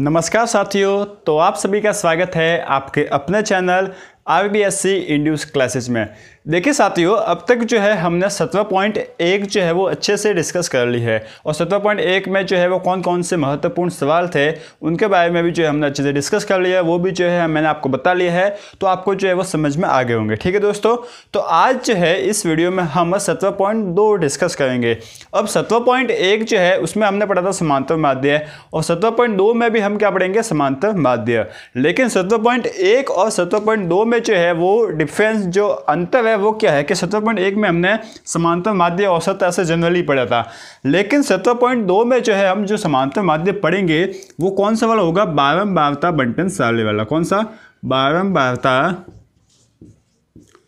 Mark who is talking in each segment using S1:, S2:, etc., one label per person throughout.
S1: नमस्कार साथियों तो आप सभी का स्वागत है आपके अपने channel B S C induce classes में देखिए साथियों अब तक जो है हमने सत्रह पॉइंट एक जो है वो अच्छे से डिस्कस कर ली है और सत्रह पॉइंट एक में जो है वो कौन कौन से महत्वपूर्ण सवाल थे उनके बारे में भी जो है हमने अच्छे से डिस्कस कर लिया है वो भी जो है मैंने आपको बता लिया है तो आपको जो है वो समझ में आ गए होंगे ठीक है दोस्तों तो आज जो है इस वीडियो में हम सत्रह पॉइंट दो डिस्कस करेंगे अब सत्रह पॉइंट एक जो है उसमें हमने पढ़ा था समांतर माध्य और सत्रह पॉइंट दो में भी हम क्या पढ़ेंगे समांतर माध्य लेकिन सत्रह पॉइंट एक और सत्रह पॉइंट दो में में जो है वो डिफरेंस जो अंतर है वो क्या है कि सत्रह पॉइंट एक में हमने समांतर माध्य औसत ऐसे जनरली पढ़ा था लेकिन सत्रह पॉइंट दो में जो है हम जो समांतर माध्य पढ़ेंगे वो कौन सा वाला होगा बारम बारता बंटन सारणी वाला कौन सा बारम बारता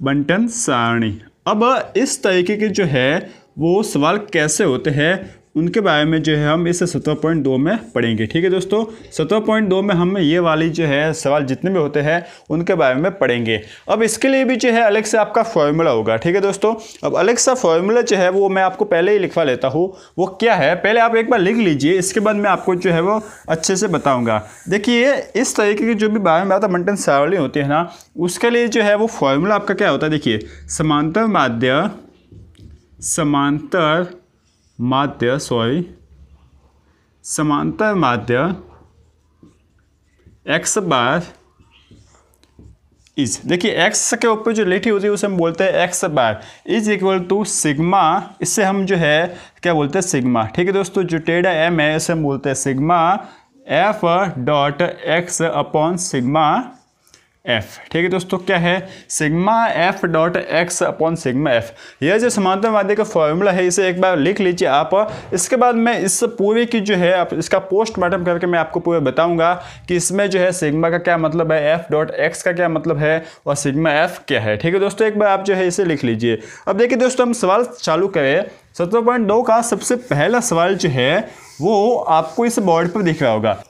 S1: बंटन सारणी अब इस तरीके के जो है वो सवाल कैसे होते हैं उनके बारे में जो है हम इस सत्रह पॉइंट दो में पढ़ेंगे ठीक है दोस्तों सत्रह पॉइंट दो में हम ये वाली जो है सवाल जितने भी होते हैं उनके बारे में पढ़ेंगे अब इसके लिए भी जो है अलग से आपका फॉर्मूला होगा ठीक है दोस्तों अब अलग सा फॉर्मूला जो है वो मैं आपको पहले ही लिखवा लेता हूँ वो क्या है पहले आप एक बार लिख लीजिए इसके बाद मैं आपको जो है वो अच्छे से बताऊँगा देखिए इस तरीके की जो भी बारे में आता मंटन सावली होती है ना उसके लिए जो है वो फॉर्मूला आपका क्या होता है देखिए समांतर माध्य समांतर माध्य सॉरी समांतर माध्य एक्स बार इज देखिए एक्स के ऊपर जो लेठी होती है उसे हम बोलते हैं X bar is equal to sigma इससे हम जो है क्या बोलते हैं सिग्मा ठीक है दोस्तों जो टेढ़ा एम है इसे हम बोलते हैं sigma F dot X upon sigma F ठीक है दोस्तों क्या है sigma F dot X upon sigma F यह जो समांतरवादी का फॉर्मूला है इसे एक बार लिख लीजिए आप इसके बाद मैं इस पूरे की जो है आप इसका पोस्टमार्टम करके मैं आपको पूरे बताऊंगा कि इसमें जो है सिग्मा का क्या मतलब है एफ डॉट एक्स का क्या मतलब है और सिग्मा एफ क्या है ठीक है दोस्तों एक बार आप जो है इसे लिख लीजिए अब देखिए दोस्तों हम सवाल चालू करें सत्रह पॉइंट दो का सबसे पहला सवाल जो है वो आपको इस बोर्ड पर दिख रहा होगा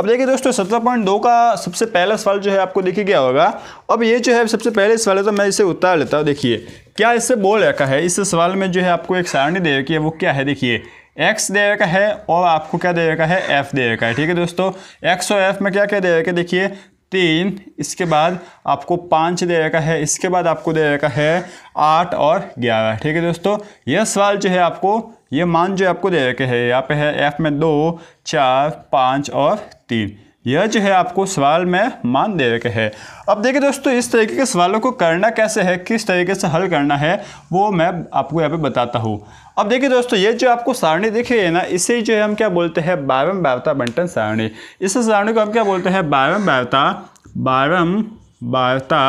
S1: अब देखिए दोस्तों सत्रह पॉइंट दो का सबसे पहला सवाल जो है आपको देखिए क्या होगा अब ये जो है सबसे पहले सवाल है तो मैं इसे उतार लेता हूँ देखिए क्या इससे बोल रखा है इस सवाल में जो है आपको एक सारणी दे रखी है वो क्या है देखिए एक्स दे रखा है और आपको क्या दे रखा है एफ दे रखा है ठीक है दोस्तों एक्स और एफ में क्या क्या दे रखा है देखिए तीन इसके बाद आपको पाँच दे रखा है इसके बाद आपको दे रखा है आठ और ग्यारह ठीक है दोस्तों यह सवाल जो है आपको ये मान जो आपको दे रखे है यहाँ पे है एफ में दो चार पाँच और तीन यह जो है आपको सवाल में मान दे रखे है अब देखिए दोस्तों इस तरीके के सवालों को करना कैसे है किस तरीके से हल करना है वो मैं आपको यहाँ पे बताता हूँ अब देखिए दोस्तों ये जो आपको सारणी दिख रही है ना इसे जो है हम क्या बोलते हैं बारम बारता बंटन सारणी इस सारणी को हम क्या बोलते हैं बारम बारता बारम बारता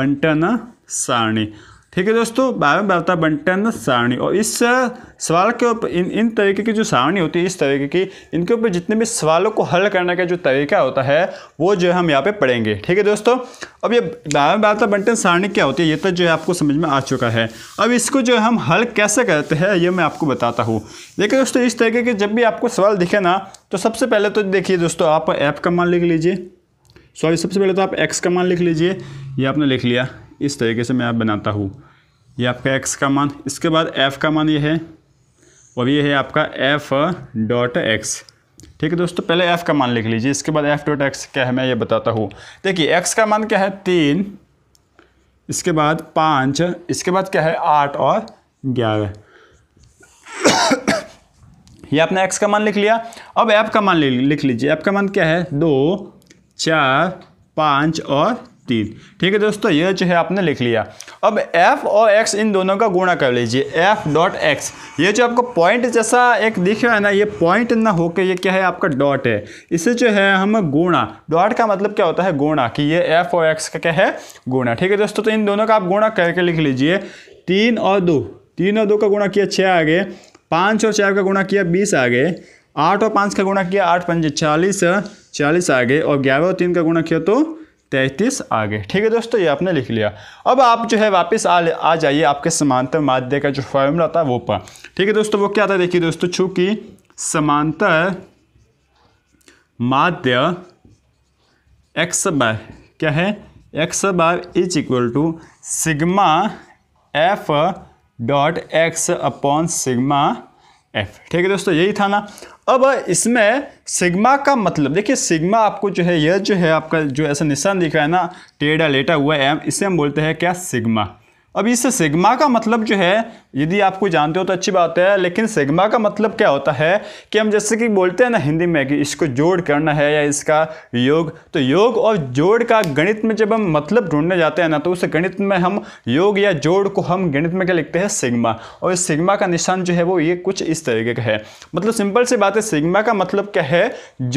S1: बंटन सारणी ठीक है दोस्तों बारहवीं वार्ता बंटन सारणी और इस सवाल के ऊपर इन इन तरीके की जो सारणी होती है इस तरीके की इनके ऊपर जितने भी सवालों को हल करने का जो तरीका होता है वो जो है हम यहाँ पे पढ़ेंगे ठीक है दोस्तों अब ये बारहवीं बावता बंटन सारणी क्या होती है ये तो जो है आपको समझ में आ चुका है अब इसको जो है हम हल कैसे करते हैं ये मैं आपको बताता हूँ देखिए दोस्तों इस तरीके के जब भी आपको सवाल दिखे ना तो सबसे पहले तो देखिए दोस्तों आप ऐप का मान लिख लीजिए सॉरी सबसे पहले तो आप एक्स का मान लिख लीजिए ये आपने लिख लिया इस तरीके से मैं आप बनाता हूँ ये आपका एक्स का मान इसके बाद एफ़ का मान ये है और ये है आपका एफ डॉट एक्स ठीक है दोस्तों पहले एफ़ का मान लिख लीजिए इसके बाद एफ डॉट एक्स क्या है मैं ये बताता हूँ देखिए एक्स का मान क्या है तीन इसके बाद पाँच इसके बाद क्या है आठ और ग्यारह ये आपने एक्स का मान लिख लिया अब एफ का मान लिख लीजिए एफ का मान क्या है दो चार पाँच और तीस ठीक है दोस्तों यह जो है आपने लिख लिया अब एफ और एक्स इन दोनों का गुणा कर लीजिए एफ डॉट एक्स ये जो आपको पॉइंट जैसा एक दिख रहा है ना ये पॉइंट ना होकर ये क्या है आपका डॉट है इसे जो है हम गुणा डॉट का मतलब क्या होता है गुणा कि ये एफ और एक्स का क्या है गुणा ठीक है दोस्तों तो इन दोनों का आप गुणा करके लिख लीजिए तीन और दो तीन और दो का गुणा किया छः आगे पाँच और चार का गुणा किया बीस आगे आठ और पाँच का गुणा किया आठ पंजे चालीस चालीस आगे और ग्यारह और तीन का गुणा किया तो तैतीस आगे ठीक है दोस्तों ये आपने लिख लिया अब आप जो है वापस आ आ जाइए आपके समांतर माध्य का जो फॉर्मूला था वो पर ठीक है दोस्तों वो क्या था देखिए दोस्तों चूंकि समांतर माध्य एक्स बार क्या है X bar is equal to sigma F dot X upon sigma F ठीक है दोस्तों यही था ना अब इसमें सिग्मा का मतलब देखिए सिग्मा आपको जो है यह जो है आपका जो ऐसा निशान दिख रहा है ना टेढ़ा लेटा हुआ एम इसे हम बोलते हैं क्या सिग्मा अब इस सिग्मा का मतलब जो है यदि आप कोई जानते हो तो अच्छी बात है लेकिन सिग्मा का मतलब क्या होता है कि हम जैसे कि बोलते हैं ना हिंदी में कि इसको जोड़ करना है या इसका योग तो योग और जोड़ का गणित में जब हम मतलब ढूंढने जाते हैं ना तो उस गणित में हम योग या जोड़ को हम गणित में क्या लिखते हैं सिग्मा और इस सिग्मा का निशान जो है वो ये कुछ इस तरीके का है मतलब सिंपल सी बात है सिग्मा का मतलब क्या है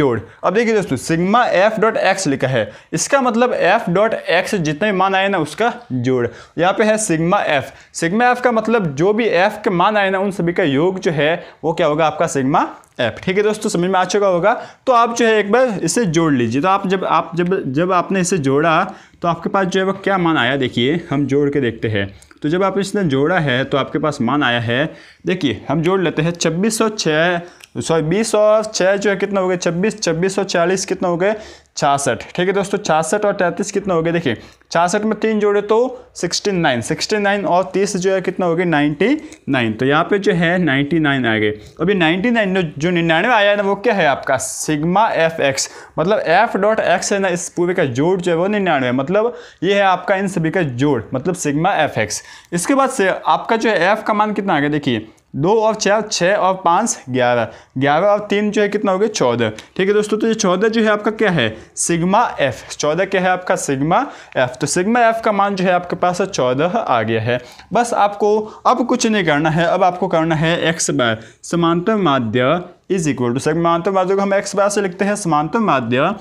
S1: जोड़ अब देखिए दोस्तों सिग्मा एफ डॉट एक्स लिखा है इसका मतलब एफ डॉट एक्स जितने मान आए ना उसका जोड़ यहाँ पे है सिग्मा एफ सिग्मा एफ का मतलब जोड़ भी एफ के मान आए ना उन सभी का योग जो है वो क्या होगा आपका सिग्मा एफ ठीक है दोस्तों समझ में आ चुका होगा तो आप जो है एक बार इसे जोड़ लीजिए तो आप जब आप जब जब आपने इसे जोड़ा तो आपके पास जो है वो क्या मान आया देखिए हम जोड़ के देखते हैं तो जब आप इसने जोड़ा है तो आपके पास मान आया है देखिए हम जोड़ लेते हैं छब्बीस सौ छः सॉरी बीस और छः जो है कितना हो गया छब्बीस छब्बीस और चालीस कितना हो गए छियासठ ठीक है दोस्तों छियासठ और तैंतीस कितना हो गया देखिए छियासठ में तीन जोड़े तो सिक्सटी नाइन सिक्सटी नाइन और तीस जो है कितना हो गया नाइन्टी नाइन तो यहाँ पे जो है नाइन्टी नाइन आ गए अभी नाइन्टी नाइन जो निन्यानवे आया है ना वो क्या है आपका सिग्मा एफ एक्स मतलब एफ डॉट एक्स है ना इस पूरे का जोड़ जो है वो निन्यानवे मतलब ये है आपका इन सभी का जोड़ मतलब सिग्मा एफ एक्स इसके बाद से आपका जो है एफ का मान कितना आ गया देखिए दो और चार छः और पाँच ग्यारह ग्यारह और तीन जो है कितना हो गया चौदह ठीक है दोस्तों तो ये चौदह जो है आपका क्या है सिग्मा एफ चौदह क्या है आपका सिग्मा एफ तो सिग्मा एफ का मान जो है आपके पास चौदह आ गया है बस आपको अब कुछ नहीं करना है अब आपको करना है एक्स बार समांतर माध्य इज इक्वल टू समांतर माध्य को हम एक्स बार से लिखते हैं समांतर माध्य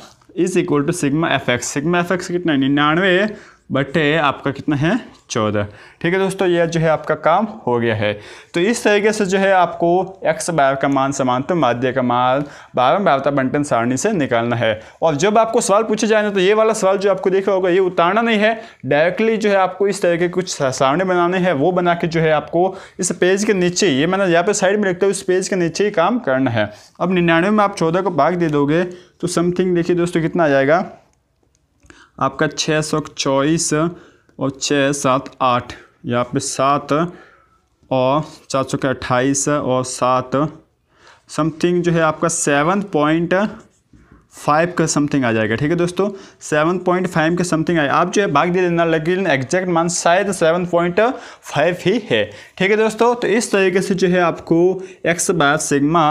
S1: is equal to sigma F X sigma F X कितना निन्यानवे बटे आपका कितना है चौदह ठीक है दोस्तों यह जो है आपका काम हो गया है तो इस तरीके से जो है आपको एक्स बार का मान समानतम तो माध्य का मान बारह बारता बंटन सारणी से निकालना है और जब आपको सवाल पूछे जाए तो ये वाला सवाल जो आपको देखा होगा ये उतारना नहीं है डायरेक्टली जो है आपको इस तरह के कुछ सारणी बनाने हैं वो बना के जो है आपको इस पेज के नीचे ये मैंने यहाँ पर साइड में रखता हूँ इस पेज के नीचे ही काम करना है अब निन्यानवे में आप चौदह को भाग दे दोगे तो समथिंग देखिए दोस्तों कितना आ जाएगा आपका छः सौ चौबीस और छः सात आठ यहाँ पे सात और चार सौ के अट्ठाईस और सात समथिंग जो है आपका सेवन पॉइंट फाइव का समथिंग आ जाएगा ठीक है दोस्तों सेवन पॉइंट फाइव के समथिंग आए आप जो है भाग दे देना लेकिन एग्जैक्ट मान शायद सेवन पॉइंट फाइव ही है ठीक है दोस्तों तो इस तरीके से जो है आपको X by sigma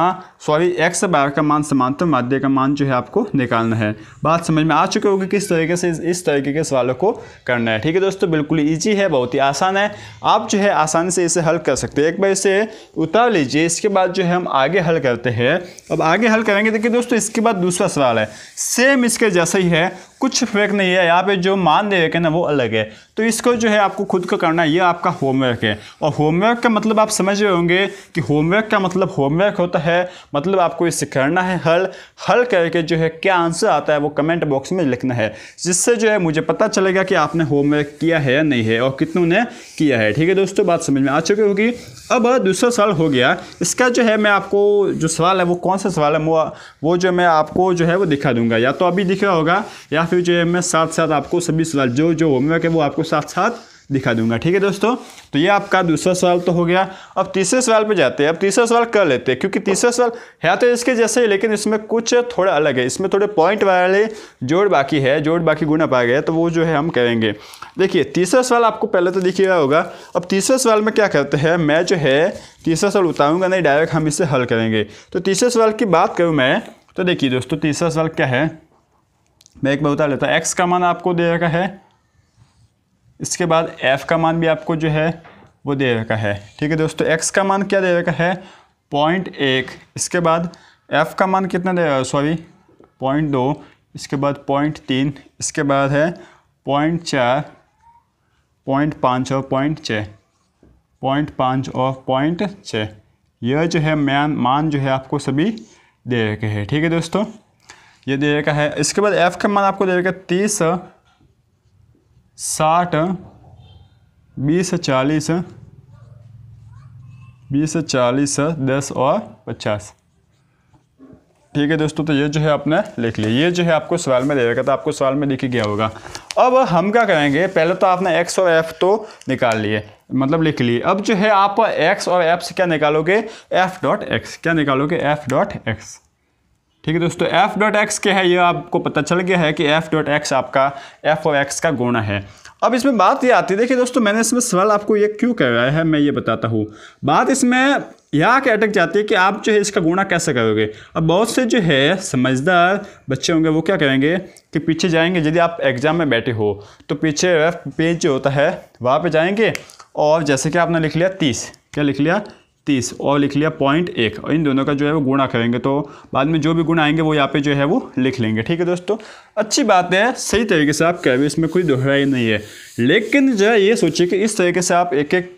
S1: sorry X bar का मान समानता माध्य का मान जो है आपको निकालना है बात समझ में आ चुके होगी किस तरीके से इस तरीके के सवालों को करना है ठीक है दोस्तों बिल्कुल ईजी है बहुत ही आसान है आप जो है आसानी से इसे हल कर सकते हैं एक बार इसे उतार लीजिए इसके बाद जो है हम आगे हल करते हैं अब आगे हल करेंगे देखिए दोस्तों इसके बाद दूसरा सवाल है सेम इसके जैसा ही है कुछ फेक नहीं है यहाँ पे जो दे है ना वो अलग है तो इसको जो है आपको खुद को करना है ये आपका होमवर्क है और होमवर्क का मतलब आप समझ रहे होंगे कि होमवर्क का मतलब होमवर्क होता है मतलब आपको इसे करना है हल हल करके जो है क्या आंसर आता है वो कमेंट बॉक्स में लिखना है जिससे जो है मुझे पता चलेगा कि आपने होमवर्क किया है या नहीं है और कितनों ने किया है ठीक है दोस्तों बात समझ में आ चुकी होगी अब दूसरा सवाल हो गया इसका जो है मैं आपको जो सवाल है वो कौन सा सवाल है वो जो मैं आपको जो है वो दिखा दूंगा या तो अभी दिख रहा होगा या फिर जो है मैं साथ साथ आपको सभी सवाल जो जो होमवर्क है वो आपको साथ साथ दिखा दूंगा ठीक है दोस्तों तो ये आपका दूसरा सवाल तो हो गया अब तीसरे सवाल पे जाते हैं अब तीसरा सवाल कर लेते हैं क्योंकि तीसरा सवाल है तो इसके जैसे ही लेकिन इसमें कुछ थोड़ा अलग है इसमें थोड़े पॉइंट वाले जोड़ बाकी है जोड़ बाकी गुना पाया गया तो वो जो है हम करेंगे देखिए तीसरा सवाल आपको पहले तो दिखिएगा होगा अब तीसरे सवाल में क्या करते हैं मैं जो है तीसरा सवाल उतारूँगा नहीं डायरेक्ट हम इसे हल करेंगे तो तीसरे सवाल की बात करूँ मैं तो देखिए दोस्तों तीसरा सवाल क्या है मैं एक बार बता लेता हूँ एक्स का मान आपको दे रखा है इसके बाद एफ का मान भी आपको जो है वो दे रखा है ठीक है दोस्तों एक्स का मान क्या दे रखा है पॉइंट एक इसके बाद एफ का मान कितना दे रहा है सॉरी पॉइंट दो इसके बाद पॉइंट तीन इसके बाद है पॉइंट चार पॉइंट पाँच और पॉइंट छः पॉइंट पाँच और पॉइंट छः यह जो है मैन मान जो है आपको सभी दे रखे हैं ठीक है दोस्तों ये दे रखा है इसके बाद एफ का मान आपको दे रखा है तीस साठ बीस चालीस बीस चालीस दस और पचास ठीक है दोस्तों तो ये जो है आपने लिख लिया ये जो है आपको सवाल में दे रखा था तो आपको सवाल में लिखी गया होगा अब हम क्या करेंगे पहले तो आपने एक्स और एफ तो निकाल लिए मतलब लिख लिए अब जो है आप एक्स और एफ से क्या निकालोगे एफ डॉट एक्स क्या निकालोगे एफ डॉट एक्स ठीक है दोस्तों एफ डॉट एक्स क्या है ये आपको पता चल गया है कि एफ डॉट एक्स आपका एफ ओ एक्स का गुणा है अब इसमें बात ये आती है देखिए दोस्तों मैंने इसमें सवाल आपको ये क्यों रहा है मैं ये बताता हूँ बात इसमें यह आके अटक जाती है कि आप जो है इसका गुणा कैसे करोगे अब बहुत से जो है समझदार बच्चे होंगे वो क्या करेंगे कि पीछे जाएंगे यदि आप एग्ज़ाम में बैठे हो तो पीछे पेज जो होता है वहाँ पर जाएंगे और जैसे कि आपने लिख लिया तीस क्या लिख लिया तीस और लिख लिया पॉइंट एक और इन दोनों का जो है वो गुणा करेंगे तो बाद में जो भी गुण आएंगे वो यहाँ पे जो है वो लिख लेंगे ठीक है दोस्तों अच्छी बात है सही तरीके से आप कह इसमें कोई दोहराई नहीं है लेकिन जो है ये सोचिए कि इस तरीके से आप एक एक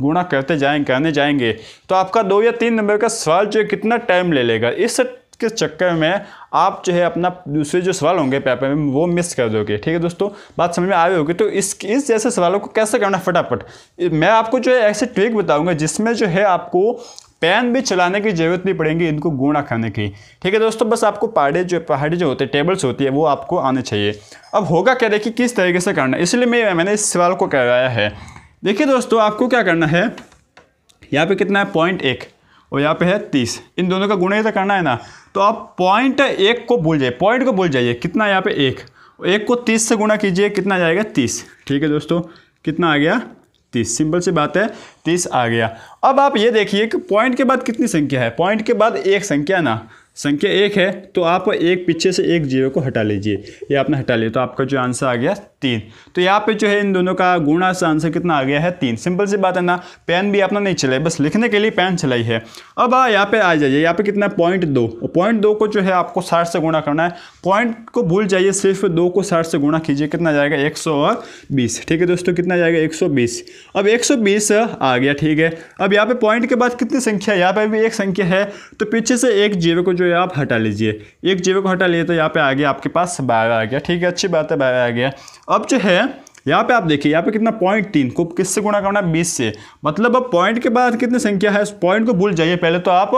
S1: गुणा करते जाएंगे करने जाएंगे तो आपका दो या तीन नंबर का सवाल जो है कितना टाइम ले लेगा इस के चक्कर में आप जो है अपना दूसरे जो सवाल होंगे पेपर में वो मिस कर दोगे ठीक है दोस्तों बात समझ में आ रही होगी तो इस इस जैसे सवालों को कैसे करना फटाफट मैं आपको जो है ऐसे ट्रिक बताऊंगा जिसमें जो है आपको पेन भी चलाने की जरूरत नहीं पड़ेगी इनको गुणा खाने की ठीक है दोस्तों बस आपको पहाड़े जो पहाड़ी जो होते हैं टेबल्स होती है वो आपको आने चाहिए अब होगा क्या देखिए किस तरीके से करना है इसलिए मैं मैंने इस सवाल को करवाया है देखिए दोस्तों आपको क्या करना है यहाँ पे कितना है पॉइंट एक और यहाँ पे है तीस इन दोनों का गुणा तो करना है ना तो आप पॉइंट एक को भूल जाइए पॉइंट को भूल जाइए कितना यहाँ पे एक एक को तीस से गुणा कीजिए कितना जाएगा तीस ठीक है दोस्तों कितना आ गया तीस सिंपल सी बात है तीस आ गया अब आप ये देखिए कि पॉइंट के बाद कितनी संख्या है पॉइंट के बाद एक संख्या ना संख्या एक है तो आप एक पीछे से एक जीरो को हटा लीजिए ये आपने हटा लिया तो आपका जो आंसर आ गया तीन तो यहाँ पे जो है इन दोनों का गुणा से आंसर कितना आ गया है तीन सिंपल सी बात है ना पेन भी आपने नहीं चलाई बस लिखने के लिए पेन चलाई है अब आ यहाँ पे आ जाइए यहाँ पे कितना पॉइंट दो पॉइंट दो को जो है आपको साठ से गुणा करना है पॉइंट को भूल जाइए सिर्फ दो को साठ से गुणा कीजिए कितना जाएगा एक सौ और बीस ठीक है दोस्तों कितना जाएगा एक सौ बीस अब एक सौ बीस आ गया ठीक है अब यहाँ पे पॉइंट के बाद कितनी संख्या है यहाँ पे भी एक संख्या है तो पीछे से एक जीरो को जो है आप हटा लीजिए एक जीरो को हटा लिए तो यहाँ पे आ गया आपके पास बारह आ गया ठीक है अच्छी बात है बारह आ गया अब जो है यहाँ पे आप देखिए यहाँ पे कितना पॉइंट तीन को किससे गुणा करना बीस से मतलब अब पॉइंट के बाद कितनी संख्या है उस पॉइंट को भूल जाइए पहले तो आप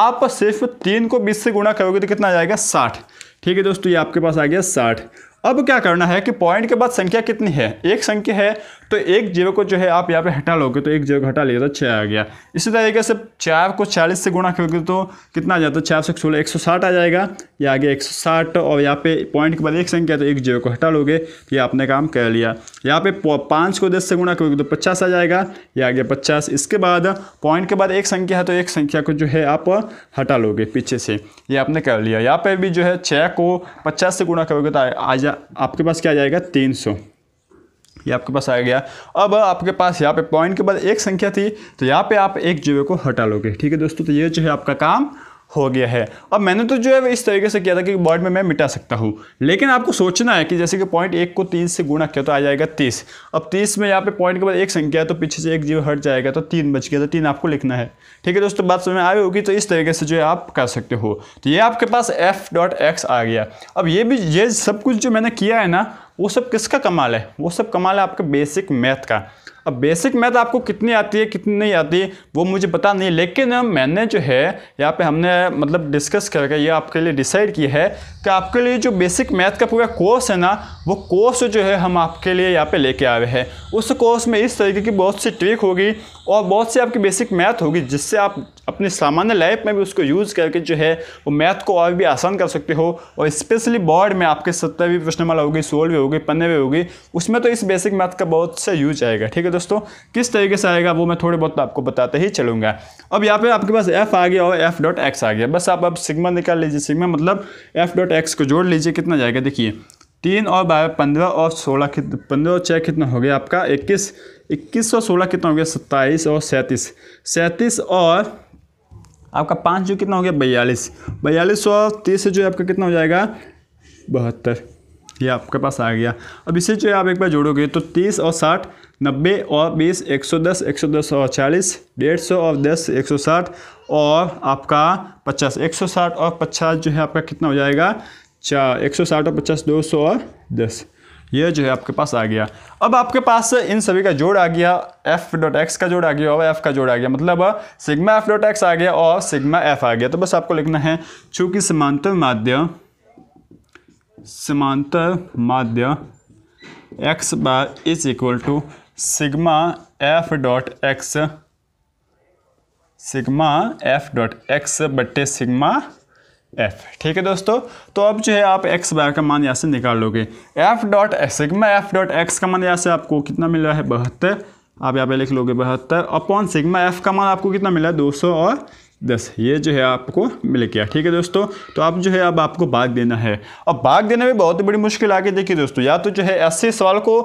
S1: आप सिर्फ तीन को बीस से गुणा करोगे तो कितना आ जाएगा साठ ठीक है दोस्तों ये आपके पास आ गया साठ अब क्या करना है कि पॉइंट के बाद संख्या कितनी है एक संख्या है तो एक जीरो को जो है आप यहाँ पे हटा लोगे तो एक जीरो को हटा लिया तो छः आ गया इसी तरीके से चार को चालीस से गुणा करोगे तो कितना आ जाता है चार सौ सोलह एक सौ साठ आ जाएगा या आगे एक सौ साठ और यहाँ पे पॉइंट के बाद एक संख्या तो एक जीरो को हटा लोगे तो ये आपने काम कर लिया यहाँ पे पाँच को दस से गुणा करोगे तो पचास आ जाएगा या आगे पचास इसके बाद पॉइंट के बाद एक संख्या है तो एक संख्या को जो है आप हटा लोगे पीछे से ये आपने कर लिया यहाँ पे भी जो है छः को पचास से गुणा करोगे तो आ जा आपके पास क्या आ जाएगा तीन सौ ये आपके पास आ गया अब आपके पास यहाँ पे पॉइंट के बाद एक संख्या थी तो यहाँ पे आप एक जीवे को हटा लोगे ठीक है दोस्तों तो ये जो है आपका काम हो गया है अब मैंने तो जो है इस तरीके से किया था कि बॉर्ड में मैं मिटा सकता हूँ लेकिन आपको सोचना है कि जैसे कि पॉइंट एक को तीन से गुणा किया तो आ जाएगा तीस अब तीस में यहाँ पे पॉइंट के बाद एक संख्या है तो पीछे से एक जीव हट जाएगा तो तीन बच गया तो तीन आपको लिखना है ठीक है दोस्तों बात समझ में आई होगी तो इस तरीके से जो है आप कर सकते हो तो ये आपके पास एफ डॉट एक्स आ गया अब ये भी ये सब कुछ जो मैंने किया है ना वो सब किसका कमाल है वो सब कमाल है आपके बेसिक मैथ का अब बेसिक मैथ आपको कितनी आती है कितनी नहीं आती वो मुझे पता नहीं लेकिन मैंने जो है यहाँ पे हमने मतलब डिस्कस करके ये आपके लिए डिसाइड किया है कि आपके लिए जो बेसिक मैथ का पूरा कोर्स है ना वो कोर्स जो है हम आपके लिए यहाँ पे लेके आए हैं उस कोर्स में इस तरीके की बहुत सी ट्रिक होगी और बहुत सी आपकी बेसिक मैथ होगी जिससे आप अपने सामान्य लाइफ में भी उसको यूज़ करके जो है वो मैथ को और भी आसान कर सकते हो और स्पेशली बोर्ड में आपके सत्तरवीं प्रश्नमाला होगी सोलहवीं होगी पन्नवे होगी उसमें तो इस बेसिक मैथ का बहुत सा यूज आएगा ठीक है दोस्तों किस तरीके से आएगा वो मैं थोड़े बहुत आपको बताते ही चलूँगा अब यहाँ पर आपके पास एफ आ गया और एफ डॉट एक्स आ गया बस आप अब सिग्मा निकाल लीजिए सिग्मा मतलब एफ डॉट एक्स को जोड़ लीजिए कितना जाएगा देखिए तीन और बारह पंद्रह और सोलह कित पंद्रह और छः कितना हो गया आपका इक्कीस इक्कीस और सोलह कितना हो गया सत्ताईस और सैंतीस सैंतीस और आपका पाँच जो कितना हो गया बयालीस बयालीस और तीस जो है आपका कितना हो जाएगा बहत्तर ये आपके पास आ गया अब इसे जो है आप एक बार जोड़ोगे तो तीस और साठ नब्बे और बीस एक सौ दस एक सौ दस और चालीस डेढ़ सौ और दस एक सौ साठ और आपका पचास एक सौ साठ और पचास जो है आपका कितना हो जाएगा चार अच्छा, एक सौ साठ और पचास दो सौ और दस ये जो है आपके पास आ गया अब आपके पास इन सभी का जोड़ आ गया एफ डॉट एक्स का जोड़ आ गया और एफ का जोड़ आ गया मतलब सिग्मा एफ डॉट एक्स आ गया और सिग्मा एफ आ गया तो बस आपको लिखना है चूंकि समांतर माध्य समांतर माध्य X bar is equal to sigma F dot X sigma F dot X बटे सिग्मा एफ ठीक है दोस्तों तो अब जो है आप एक्स बार का मान यहाँ से निकाल लोगे F dot sigma F dot X का मान यहाँ से आपको कितना मिल रहा है बहत्तर आप यहाँ पे लिख लोगे बहत्तर अपॉन सिग्मा एफ का मान आपको कितना मिला है दो सौ और दस ये जो है आपको मिल गया ठीक है दोस्तों तो आप जो है अब आपको भाग देना है और भाग देना भी बहुत बड़ी मुश्किल आ गई देखिए दोस्तों या तो जो है ऐसे सवाल को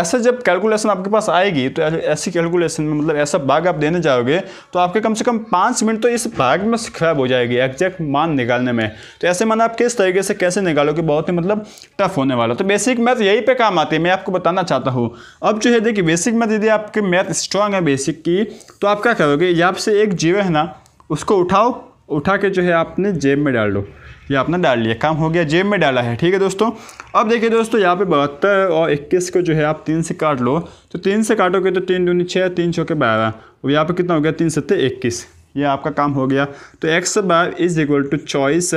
S1: ऐसे जब कैलकुलेशन आपके पास आएगी तो ऐसी कैलकुलेशन में मतलब ऐसा भाग आप देने जाओगे तो आपके कम से कम पाँच मिनट तो इस भाग में खराब हो जाएगी एग्जैक्ट मान निकालने में तो ऐसे मान आप किस तरीके से कैसे निकालोगे बहुत ही मतलब टफ होने वाला तो बेसिक मैथ यही पर काम आती है मैं आपको बताना चाहता हूँ अब जो है देखिए बेसिक मैथ यदि आपके मैथ स्ट्रांग है बेसिक की तो आप क्या करोगे यहाँ से एक जीव है ना उसको उठाओ उठा के जो है आपने जेब में डाल दो ये आपने डाल लिया काम हो गया जेब में डाला है ठीक है दोस्तों अब देखिए दोस्तों यहाँ पे बहत्तर और इक्कीस को जो है आप तीन से काट लो तो तीन से काटोगे तो तीन दूनी छः तीन चौके बारह और यहाँ पे कितना हो गया तीन सत्तर इक्कीस ये आपका काम हो गया तो X bar is equal to choice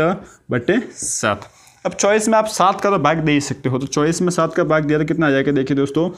S1: बटे सात अब चॉइस में आप सात का तो भाग दे ही सकते हो तो चॉइस में सात का भाग दिया तो कितना आ जाएगा देखिए दोस्तों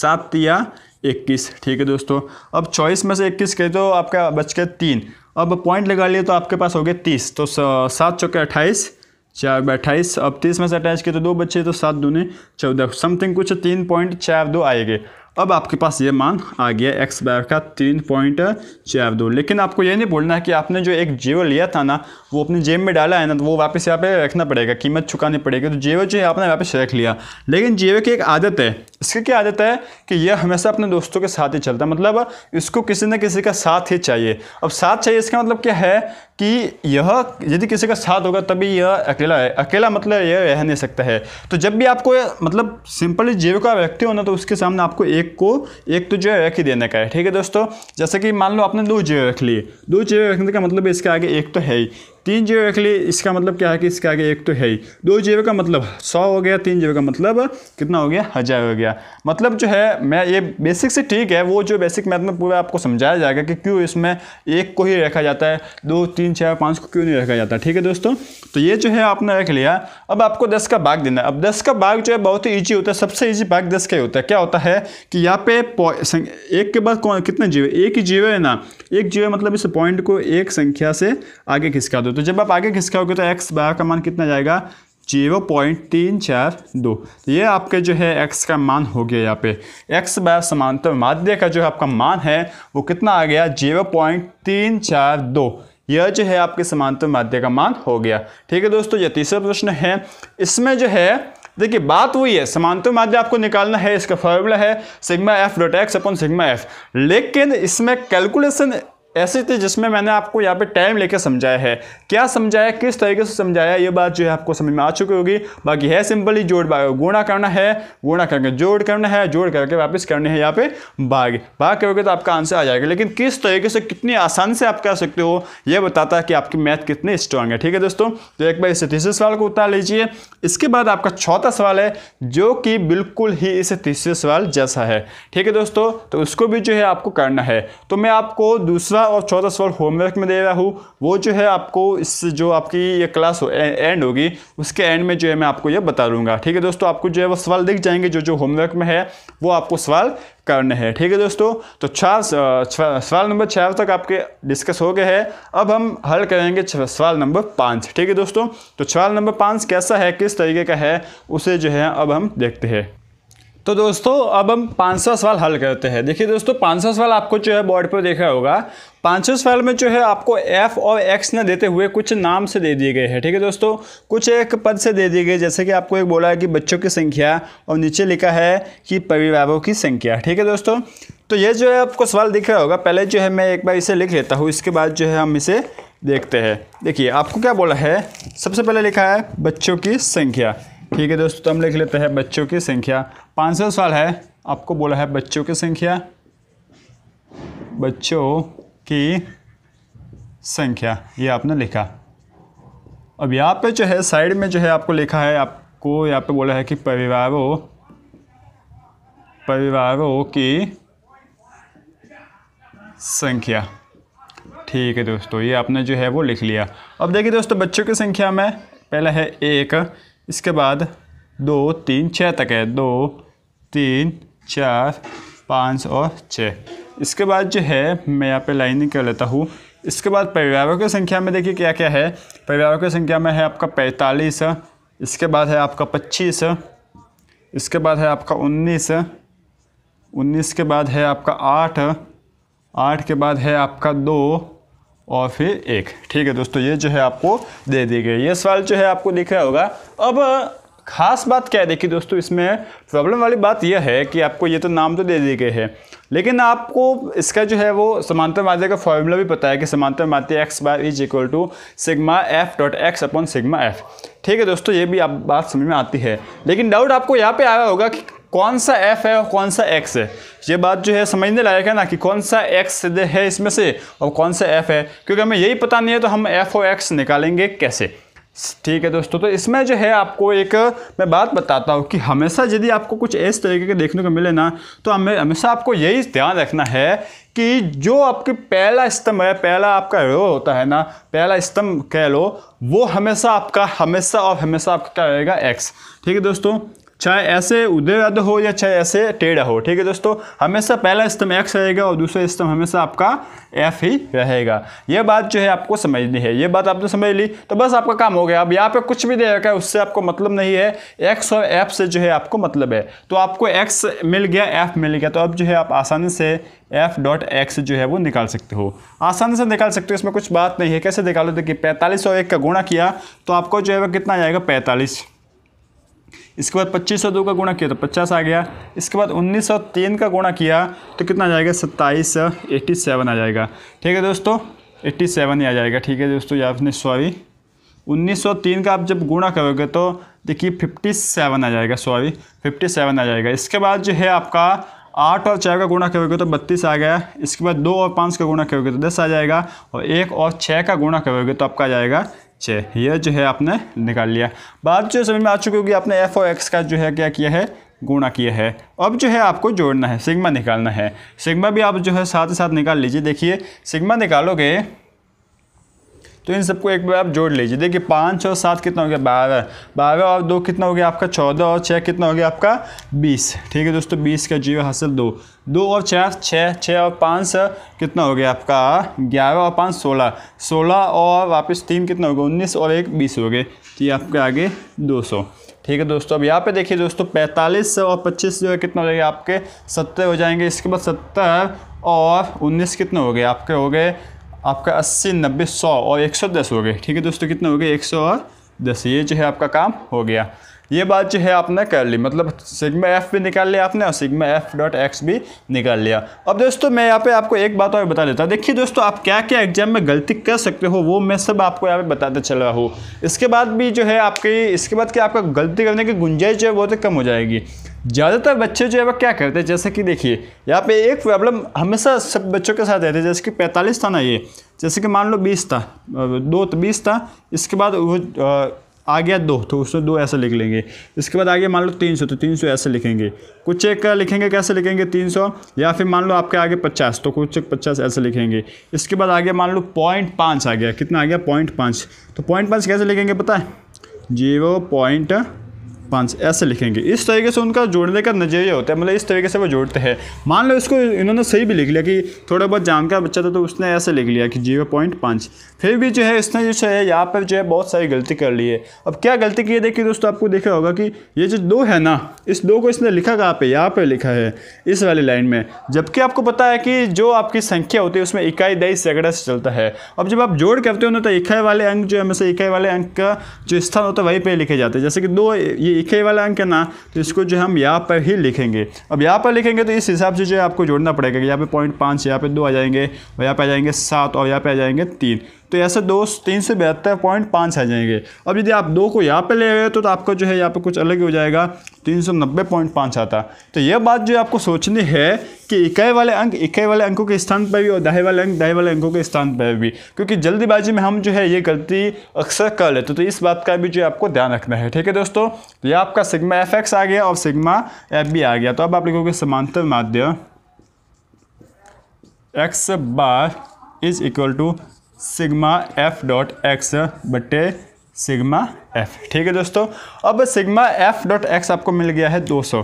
S1: सात या इक्कीस ठीक है दोस्तों अब चॉइस में से इक्कीस कहे तो आपका बच गया तीन अब पॉइंट लगा लिए तो आपके पास हो गए तीस तो सात चौके अट्ठाईस चार बाई अट्ठाईस अब तीस में से अटैच किए तो दो बच्चे तो सात ने चौदह समथिंग कुछ तीन पॉइंट चार दो आएंगे अब आपके पास ये मान आ गया एक्स बार का तीन पॉइंट चार दो लेकिन आपको ये नहीं बोलना है कि आपने जो एक जीरो लिया था ना वो अपने जेब में डाला है ना तो वो वापस यहाँ पे रखना पड़ेगा कीमत चुकानी पड़ेगी तो जीरो जो है आपने वापस रख लिया लेकिन जीरो की एक आदत है इसकी क्या आदत है कि यह हमेशा अपने दोस्तों के साथ ही चलता है मतलब इसको किसी न किसी का साथ ही चाहिए अब साथ चाहिए इसका मतलब क्या है कि यह यदि किसी का साथ होगा तभी यह अकेला है अकेला मतलब यह रह नहीं सकता है तो जब भी आपको मतलब सिंपली जेव का व्यक्ति होना तो उसके सामने आपको एक एक को एक तो जो है रख ही देने का है ठीक है दोस्तों जैसे कि मान लो आपने दो जगह रख लिए दो जीरो रखने का मतलब इसके आगे एक तो है ही तीन जीव रख ली इसका मतलब क्या है कि इसके आगे एक तो है ही दो जीवे का मतलब सौ हो गया तीन जीवे का मतलब कितना हो गया हज़ार हो गया मतलब जो है मैं ये बेसिक से ठीक है वो जो बेसिक मैथ में पूरा आपको समझाया जाएगा कि क्यों इसमें एक को ही रखा जाता है दो तीन छः पाँच को क्यों नहीं रखा जाता ठीक है दोस्तों तो ये जो है आपने रख लिया अब आपको दस का भाग देना है अब दस का भाग जो है बहुत ही ईजी होता है सबसे ईजी भाग दस का ही होता है क्या होता है कि यहाँ पे एक के बाद कौन कितने जीवे एक ही जीवे है ना एक जीवे मतलब इस पॉइंट को एक संख्या से आगे खिसका दो तो जब आप आगे खिसकाओगे तो एक्स बार का मान कितना जाएगा जीरो पॉइंट तीन चार दो तो ये आपके जो है एक्स का मान हो गया यहाँ पे एक्स बार समांतर माध्य का जो आपका मान है वो कितना आ गया जीरो पॉइंट तीन चार दो यह जो है आपके समांतर माध्य का मान हो गया ठीक है दोस्तों यह तीसरा प्रश्न है इसमें जो है देखिए बात वही है समांतर माध्य आपको निकालना है इसका फॉर्मूला है sigma F dot X upon sigma F लेकिन इसमें कैलकुलेशन ऐसी थी जिसमें मैंने आपको यहाँ पे टाइम लेकर समझाया है क्या समझाया किस तरीके से समझाया ये बात जो है आपको समझ में आ चुकी होगी बाकी है सिंपली जोड़ भाग गुणा करना है गुणा करके जोड़ करना है जोड़ करके वापस करने है यहाँ पे भाग भाग करोगे तो आपका आंसर आ जाएगा लेकिन किस तरीके से कितनी आसान से आप कर सकते हो यह बताता है कि आपकी मैथ कितनी स्ट्रांग है ठीक है दोस्तों तो एक बार इसे तीसरे सवाल को उतार लीजिए इसके बाद आपका चौथा सवाल है जो कि बिल्कुल ही इसे तीसरे सवाल जैसा है ठीक है दोस्तों तो उसको भी जो है आपको करना है तो मैं आपको दूसरा और चौदह सवाल होमवर्क में दे रहा हूँ वो जो है आपको इस जो आपकी ये क्लास हो, एंड होगी उसके एंड में जो है मैं आपको ये बता दूंगा ठीक है दोस्तों आपको जो है वो सवाल दिख जाएंगे जो जो होमवर्क में है वो आपको सवाल करने हैं ठीक है दोस्तों तो चार सवाल नंबर छः तक आपके डिस्कस हो गए हैं अब हम हल करेंगे सवाल नंबर पाँच ठीक है दोस्तों तो सवाल नंबर पाँच कैसा है किस तरीके का है उसे जो है अब हम देखते हैं तो दोस्तों अब हम पाँच सौ सवाल हल करते हैं देखिए दोस्तों पाँच सौ सवाल आपको जो है बोर्ड पर देखा होगा पाँच सौ सवाल में जो है आपको एफ और एक्स न देते हुए कुछ नाम से दे दिए गए हैं ठीक है दोस्तों कुछ एक पद से दे दिए गए जैसे कि आपको एक बोला है कि बच्चों की संख्या और नीचे लिखा है कि परिवारों की संख्या ठीक है दोस्तों तो ये जो है आपको सवाल दिख रहा होगा पहले जो है मैं एक बार इसे लिख लेता हूँ इसके बाद जो है हम इसे देखते हैं देखिए आपको क्या बोला है सबसे पहले लिखा है बच्चों की संख्या ठीक है दोस्तों तो हम लिख लेते हैं बच्चों की संख्या पाँच सौ साल है आपको बोला है बच्चों की संख्या बच्चों की संख्या ये आपने लिखा अब यहाँ पे जो है साइड में जो है आपको लिखा है आपको यहाँ पे बोला है कि परिवारों परिवारों की संख्या ठीक है दोस्तों ये आपने जो है वो लिख लिया अब देखिए दोस्तों बच्चों की संख्या में पहला है एक इसके बाद दो तीन छः तक है दो तीन चार पाँच और छः इसके बाद जो है मैं यहाँ पे लाइनिंग कर लेता हूँ इसके बाद परिवारों की संख्या में देखिए क्या क्या है परिवारों की संख्या में है आपका पैंतालीस इसके बाद है आपका पच्चीस इसके बाद है आपका उन्नीस उन्नीस के बाद है आपका आठ आठ के बाद है आपका दो और फिर एक ठीक है दोस्तों ये जो है आपको दे दी गई ये सवाल जो है आपको दिख रहा होगा अब खास बात क्या है देखिए दोस्तों इसमें प्रॉब्लम वाली बात यह है कि आपको ये तो नाम तो दे दिए गए हैं लेकिन आपको इसका जो है वो समांतर माध्य का फॉर्मूला भी पता है कि समांतर माध्य X bar is equal to sigma F dot X upon sigma F ठीक है दोस्तों ये भी आप बात समझ में आती है लेकिन डाउट आपको यहाँ पे आया होगा कि कौन सा एफ है और कौन सा एक्स है ये बात जो है समझने लायक है ना कि कौन सा एक्स है इसमें से और कौन सा एफ है क्योंकि हमें यही पता नहीं है तो हम एफ और एक्स निकालेंगे कैसे ठीक है दोस्तों तो इसमें जो है आपको एक मैं बात बताता हूँ कि हमेशा यदि आपको कुछ इस तरीके के देखने को मिले ना तो हमें हमेशा आपको यही ध्यान रखना है कि जो आपके पहला स्तंभ है पहला आपका रो होता है ना पहला स्तंभ कह लो वो हमेशा आपका हमेशा और हमेशा आपका क्या रहेगा एक्स ठीक है दोस्तों चाहे ऐसे उदयद हो या चाहे ऐसे टेढ़ा हो ठीक है दोस्तों हमेशा पहला स्तंभ एक्स रहेगा और दूसरा स्तंभ हमेशा आपका एफ ही रहेगा यह बात जो है आपको समझनी है ये बात आपने समझ ली तो बस आपका काम हो गया अब यहाँ पे कुछ भी दे रखा है उससे आपको मतलब नहीं है एक्स और एफ से जो है आपको मतलब है तो आपको एक्स मिल गया एफ मिल गया तो अब जो है आप आसानी से एफ डॉट एक्स जो है वो निकाल सकते हो आसानी से निकाल सकते हो इसमें कुछ बात नहीं है कैसे निकालो देखिए पैंतालीस और एक का गुणा किया तो आपको जो है वह कितना आएगा पैंतालीस इसके बाद पच्चीस सौ दो का गुणा किया तो पचास आ गया इसके बाद उन्नीस सौ तीन का गुणा किया तो कितना आ जाएगा सत्ताईस एट्टी सेवन आ जाएगा ठीक है दोस्तों एट्टी सेवन ही आ जाएगा ठीक है दोस्तों या फिर सॉरी उन्नीस सौ तीन का आप जब गुणा करोगे तो देखिए फिफ्टी सेवन आ जाएगा सॉरी फिफ्टी सेवन आ जाएगा इसके बाद जो है आपका आठ और चार का गुणा करोगे तो बत्तीस आ गया इसके बाद दो और पाँच का गुणा करोगे तो दस आ जाएगा और एक और छः का गुणा करोगे तो आपका आ जाएगा छः यह जो है आपने निकाल लिया बात जो समझ में आ चुकी होगी आपने एफ ओ एक्स का जो है क्या किया है गुणा किया है अब जो है आपको जोड़ना है सिग्मा निकालना है सिग्मा भी आप जो है साथ ही साथ निकाल लीजिए देखिए सिग्मा निकालोगे तो इन सबको एक बार आप जोड़ लीजिए देखिए पाँच और सात कितना हो गया बारह बारह और दो कितना हो गया आपका चौदह और छः कितना हो गया आपका बीस ठीक है दोस्तों बीस का जीरो हासिल दो दो और चार छः छः और पाँच कितना हो गया आपका ग्यारह और पाँच सोलह सोलह और वापस तीन कितना हो गया उन्नीस और एक बीस हो गए तो ये आपके आगे दो सौ ठीक है दोस्तों अब यहाँ पे देखिए दोस्तों पैंतालीस और पच्चीस जो है कितना हो जाएगा आपके सत्तर हो जाएंगे इसके बाद सत्तर और उन्नीस कितने हो गए आपके हो गए आपका अस्सी नब्बे सौ और एक सौ दस हो गए ठीक है दोस्तों कितने हो गए एक सौ और दस ये जो है आपका काम हो गया ये बात जो है आपने कर ली मतलब सिग्मा एफ भी निकाल लिया आपने और सिग्मा एफ डॉट एक्स भी निकाल लिया अब दोस्तों मैं यहाँ पे आपको एक बात और बता देता देखिए दोस्तों आप क्या क्या एग्जाम में गलती कर सकते हो वो मैं सब आपको यहाँ पे बताते चल रहा हूँ इसके बाद भी जो है आपकी इसके बाद क्या आपका गलती करने की गुंजाइश जो है बहुत तो कम हो जाएगी ज़्यादातर बच्चे जो है वो क्या करते हैं जैसे कि देखिए यहाँ पे एक प्रॉब्लम हमेशा सब बच्चों के साथ रहते हैं जैसे कि पैंतालीस था ना ये जैसे कि मान लो बीस था दो तो बीस था इसके बाद वो आ गया दो तो उसमें दो ऐसे लिख लेंगे इसके बाद आगे मान लो तीन सौ तो तीन सौ ऐसे लिखेंगे कुछ एक लिखेंगे कैसे लिखेंगे तीन सौ या फिर मान लो आपके आगे पचास तो कुछ एक पचास ऐसे लिखेंगे इसके बाद आगे मान लो पॉइंट पाँच आ गया कितना आ गया पॉइंट पाँच तो पॉइंट पाँच कैसे लिखेंगे पता है जीरो पॉइंट पाँच ऐसे लिखेंगे इस तरीके से उनका जोड़ने का नजरिया होता है मतलब इस तरीके से वो जोड़ते हैं मान लो इसको इन्होंने सही भी लिख लिया कि थोड़ा बहुत जानकार बच्चा था तो उसने ऐसे लिख लिया कि जीरो पॉइंट पाँच फिर भी जो है इसने जो है यहाँ पर जो है बहुत सारी गलती कर ली है अब क्या गलती की है देखिए दोस्तों आपको देखा होगा कि ये जो दो है ना इस दो को इसने लिखा कहाँ पे यहाँ पर लिखा है इस वाली लाइन में जबकि आपको पता है कि जो आपकी संख्या होती है उसमें इकाई दई सैकड़ा से चलता है अब जब आप जोड़ करते हो ना तो इकाई वाले अंक जो है हमेशा इकाई वाले अंक का जो स्थान होता है वहीं पर लिखे जाते हैं जैसे कि दो ये इकाई वाला अंक है ना तो इसको जो हम यहाँ पर ही लिखेंगे अब यहाँ पर लिखेंगे तो इस हिसाब से जो है आपको जोड़ना पड़ेगा यहाँ पे पॉइंट पाँच यहाँ पे दो आ जाएंगे और यहाँ पे आ जाएंगे सात और यहाँ पे आ जाएंगे तीन तो ऐसे दो तीन से बेहतर पॉइंट पाँच आ जाएंगे अब यदि आप दो को यहाँ पे ले गए तो, तो आपका जो है यहाँ पे कुछ अलग हो जाएगा तीन सौ नब्बे पॉइंट पाँच आता तो यह बात जो आपको सोचनी है कि इकाई वाले अंक इकाई वाले अंकों के स्थान पर भी और दहाई वाले अंक दहाई वाले अंकों के स्थान पर भी क्योंकि जल्दीबाजी में हम जो है ये गलती अक्सर कर लेते तो, तो इस बात का भी जो आपको ध्यान रखना है ठीक है दोस्तों तो यह आपका सिग्मा एफ आ गया और सिग्मा एफ भी आ गया तो अब आप लिखोगे समांतर माध्य X bar is equal to sigma F dot X बटे सिग्मा एफ ठीक है दोस्तों अब सिग्मा एफ डॉट एक्स आपको मिल गया है 200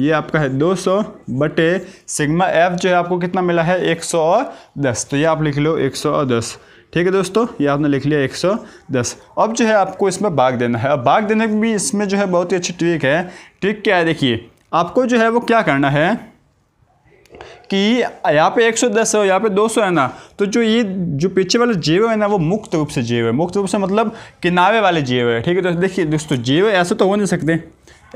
S1: ये आपका है 200 बटे सिग्मा एफ जो है आपको कितना मिला है 110 तो ये आप लिख लो 110 ठीक है दोस्तों ये आपने लिख लिया 110 अब जो है आपको इसमें भाग देना है अब भाग देने में भी इसमें जो है बहुत ही अच्छी ट्रिक है ट्रिक क्या है देखिए आपको जो है वो क्या करना है कि यहाँ पे 110 है और यहाँ पे 200 है ना तो जो ये जो पीछे वाले जीव है ना वो मुक्त रूप से जीव है मुक्त रूप से मतलब किनारे वाले जीव है ठीक है तो देखिए दोस्तों जीव ऐसे तो हो नहीं सकते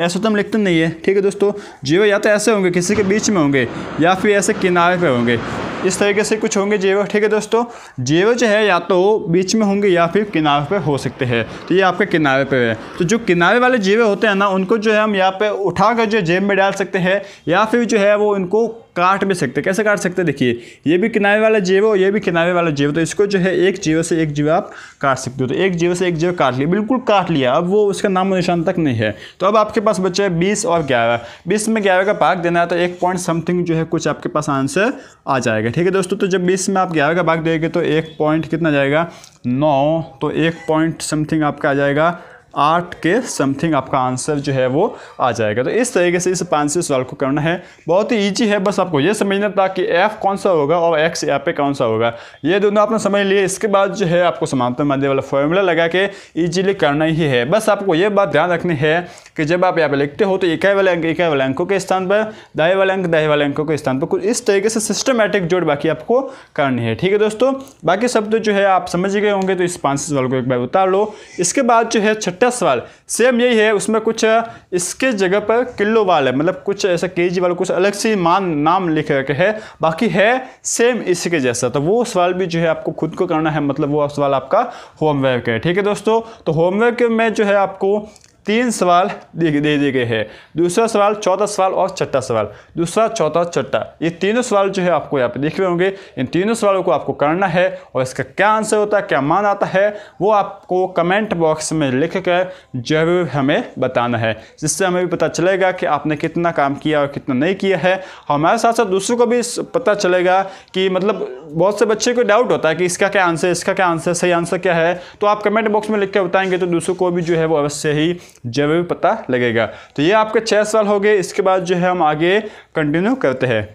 S1: ऐसे तो हम लिखते नहीं है ठीक है दोस्तों जीव या तो ऐसे होंगे किसी के बीच में होंगे या फिर ऐसे किनारे पे होंगे इस तरीके से कुछ होंगे जीव ठीक है दोस्तों जीव जो है या तो बीच में होंगे या फिर किनारे पे हो सकते हैं तो ये आपके किनारे पे है तो जो किनारे वाले जीवे होते हैं ना उनको जो है हम यहाँ पे उठा कर जो जेब में डाल सकते हैं या फिर जो है वो इनको काट भी सकते कैसे काट सकते देखिए ये भी किनारे वाला जीव हो ये भी किनारे वाला जीव तो इसको जो है एक जीव से एक जीव आप काट सकते हो तो एक जीव से एक जीव काट लिया बिल्कुल काट लिया अब वो उसका नाम निशान तक नहीं है तो अब आपके पास बच्चे बीस और ग्यारह बीस में ग्यारह का भाग देना है तो एक पॉइंट समथिंग जो है कुछ आपके पास आंसर आ जाएगा ठीक है दोस्तों तो जब बीस में आप ग्यारह का भाग देंगे तो एक पॉइंट कितना जाएगा नौ तो एक पॉइंट समथिंग आपका आ जाएगा आठ के समथिंग आपका आंसर जो है वो आ जाएगा तो इस तरीके से इस पाँच से सवाल को करना है बहुत ही ईजी है बस आपको ये समझना था कि एफ कौन सा होगा और एक्स यहाँ पे कौन सा होगा ये दोनों आपने समझ लिए इसके बाद जो है आपको समानता माध्यम वाला फॉर्मूला लगा के ईजिली करना ही है बस आपको ये बात ध्यान रखनी है कि जब आप यहाँ पे लिखते हो तो इकाई वाले अंक इकाई वाले अंकों के स्थान पर दाई वाले अंक दाई वाले अंकों के स्थान पर कुछ इस तरीके से सिस्टमेटिक जोड़ बाकी आपको करनी है ठीक है दोस्तों बाकी शब्द तो जो है आप समझ गए होंगे तो इस पाँच सवाल को एक बार उतार लो इसके बाद जो है छठे का वाल सेम यही है उसमें कुछ इसके जगह पर किलो वाल है मतलब कुछ ऐसा के जी वाला कुछ अलग से मान नाम लिख रखे है बाकी है सेम इसी के जैसा तो वो सवाल भी जो है आपको खुद को करना है मतलब वो सवाल आपका होमवर्क है ठीक है दोस्तों तो होमवर्क में जो है आपको तीन सवाल दे दिए गए हैं दूसरा सवाल चौथा सवाल और छठा सवाल दूसरा चौथा छठा ये तीनों सवाल जो है आपको यहाँ पे देख रहे होंगे इन तीनों सवालों को आपको करना है और इसका क्या आंसर होता है क्या मान आता है वो आपको कमेंट बॉक्स में लिख कर जरूर हमें बताना है जिससे हमें भी पता चलेगा कि आपने कितना काम किया और कितना नहीं किया है हमारे साथ साथ दूसरों को भी पता चलेगा कि मतलब बहुत से बच्चे को डाउट होता है कि इसका क्या आंसर इसका क्या आंसर सही आंसर क्या है तो आप कमेंट बॉक्स में लिख कर बताएंगे तो दूसरों को भी जो है वो अवश्य ही जब भी पता लगेगा तो ये आपके छः सवाल हो गए इसके बाद जो है हम आगे कंटिन्यू करते हैं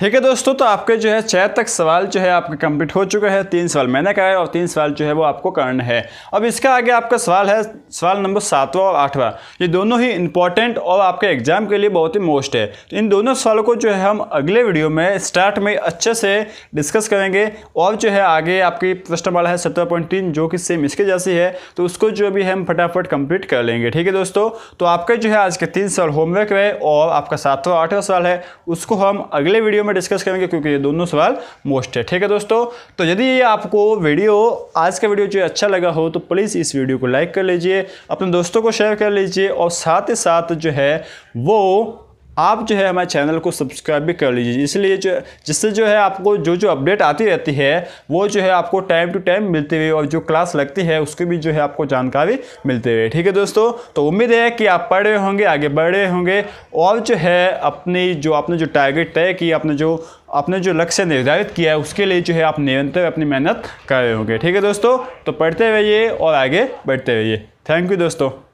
S1: ठीक है दोस्तों तो आपके जो है छह तक सवाल जो है आपका कंप्लीट हो चुका है तीन सवाल मैंने कहा है और तीन सवाल जो है वो आपको करना है अब इसका आगे आपका सवाल है सवाल नंबर सातवां और आठवां ये दोनों ही इंपॉर्टेंट और आपके एग्जाम के लिए बहुत ही मोस्ट है तो इन दोनों सवालों को जो है हम अगले वीडियो में स्टार्ट में अच्छे से डिस्कस करेंगे और जो है आगे आपकी प्रश्न वाला है सत्रह जो कि सेम इसके जैसी है तो उसको जो भी हम फटाफट कंप्लीट कर लेंगे ठीक है दोस्तों तो आपका जो है आज के तीन सवाल होमवर्क है और आपका सातवां आठवां सवाल है उसको हम अगले वीडियो में डिस्कस करेंगे क्योंकि ये दोनों सवाल मोस्ट है ठीक है दोस्तों तो यदि ये आपको वीडियो आज का वीडियो जो अच्छा लगा हो तो प्लीज़ इस वीडियो को लाइक कर लीजिए अपने दोस्तों को शेयर कर लीजिए और साथ ही साथ जो है वो आप जो है हमारे चैनल को सब्सक्राइब भी कर लीजिए इसलिए जो जिससे जो है आपको जो जो अपडेट आती रहती है वो जो है आपको टाइम टू टाइम मिलते हुए और जो क्लास लगती है उसकी भी जो है आपको जानकारी मिलते हुए ठीक है दोस्तों तो उम्मीद है कि आप पढ़ रहे होंगे आगे बढ़ रहे होंगे और जो है अपनी जो आपने जो टारगेट तय किया आपने जो अपने जो लक्ष्य निर्धारित किया है उसके लिए जो है आप निरंतर अपनी मेहनत कर रहे होंगे ठीक है दोस्तों तो पढ़ते रहिए और आगे बढ़ते रहिए थैंक यू दोस्तों